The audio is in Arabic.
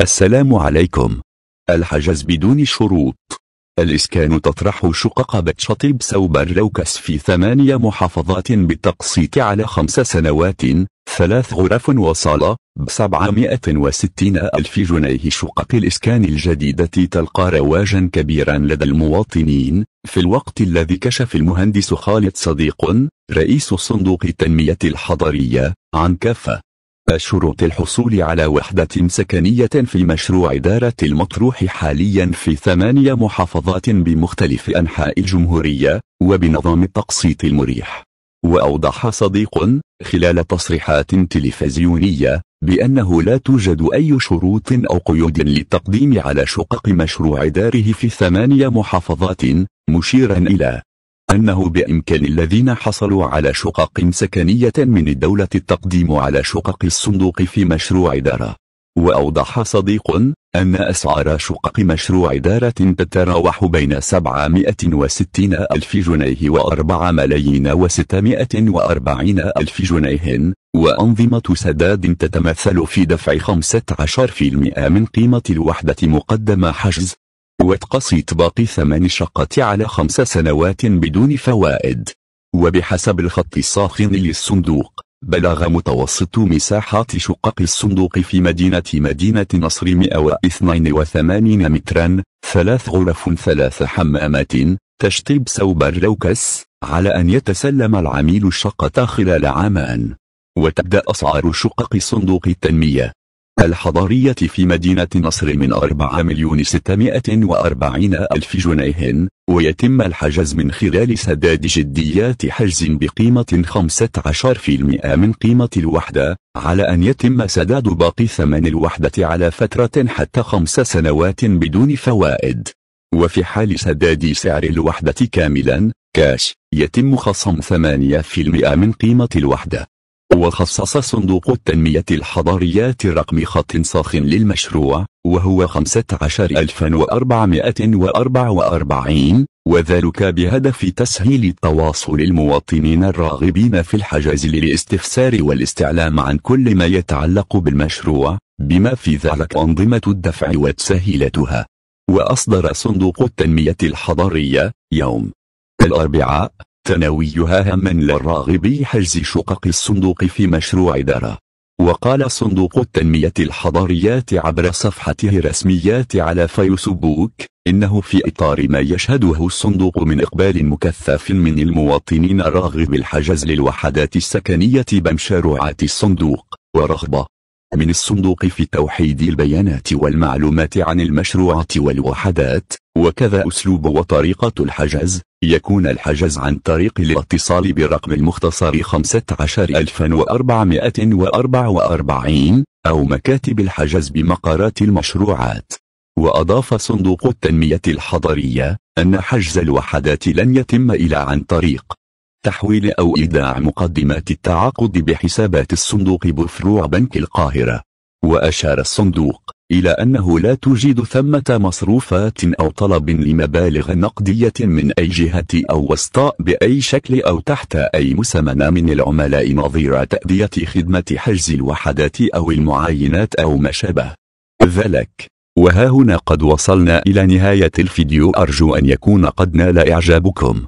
السلام عليكم الحجز بدون شروط الإسكان تطرح شقق بتشطيب سوبر لوكس في ثمانية محافظات بالتقسيط على خمس سنوات ثلاث غرف وصالة بسبعمائة وستين ألف جنيه شقق الإسكان الجديدة تلقى رواجا كبيرا لدى المواطنين في الوقت الذي كشف المهندس خالد صديق رئيس صندوق التنمية الحضرية عن كافة شروط الحصول على وحدة سكنية في مشروع دارة المطروح حاليا في ثمانية محافظات بمختلف أنحاء الجمهورية وبنظام التقسيط المريح وأوضح صديق خلال تصريحات تلفزيونية بأنه لا توجد أي شروط أو قيود للتقديم على شقق مشروع داره في ثمانية محافظات مشيرا إلى أنه بإمكان الذين حصلوا على شقق سكنية من الدولة التقديم على شقق الصندوق في مشروع دارة وأوضح صديق أن أسعار شقق مشروع دارة تتراوح بين 760 ألف جنيه و4 ملايين و640 ألف جنيه وأنظمة سداد تتمثل في دفع 15% من قيمة الوحدة مقدم حجز وتقسيط باقي ثمان شقات على خمس سنوات بدون فوائد وبحسب الخط الساخن للصندوق بلغ متوسط مساحات شقق الصندوق في مدينة مدينة نصر 182 مترا ثلاث غرف ثلاث حمامات تشطيب ثوب الروكس على أن يتسلم العميل الشقة خلال عامان وتبدأ أسعار شقق صندوق التنمية الحضارية في مدينة نصر من 4 مليون 640 ألف جنيه ويتم الحجز من خلال سداد جديات حجز بقيمة 15% من قيمة الوحدة على أن يتم سداد باقي ثمن الوحدة على فترة حتى خمس سنوات بدون فوائد وفي حال سداد سعر الوحدة كاملا كاش يتم خصم 8% من قيمة الوحدة وخصص صندوق التنمية الحضريات رقم خط صاخ للمشروع وهو 15444 وذلك بهدف تسهيل تواصل المواطنين الراغبين في الحجز للاستفسار والاستعلام عن كل ما يتعلق بالمشروع بما في ذلك أنظمة الدفع وتسهيلتها وأصدر صندوق التنمية الحضرية يوم الأربعاء تنويها هما للراغب حجز شقق الصندوق في مشروع إدارة وقال صندوق التنمية الحضاريات عبر صفحته الرسميات على فيسبوك إنه في إطار ما يشهده الصندوق من إقبال مكثف من المواطنين الراغب الحجز للوحدات السكنية بمشروعات الصندوق ورغبة من الصندوق في توحيد البيانات والمعلومات عن المشروعات والوحدات وكذا أسلوب وطريقة الحجز يكون الحجز عن طريق الاتصال بالرقم المختصر 15444 أو مكاتب الحجز بمقرات المشروعات وأضاف صندوق التنمية الحضرية أن حجز الوحدات لن يتم إلا عن طريق تحويل أو إيداع مقدمات التعاقد بحسابات الصندوق بفروع بنك القاهرة وأشار الصندوق إلى أنه لا توجد ثمة مصروفات أو طلب لمبالغ نقدية من أي جهة أو وسطاء بأي شكل أو تحت أي مسمى من العملاء نظير تأدية خدمة حجز الوحدات أو المعاينات أو ما شابه ذلك وها هنا قد وصلنا إلى نهاية الفيديو أرجو أن يكون قد نال إعجابكم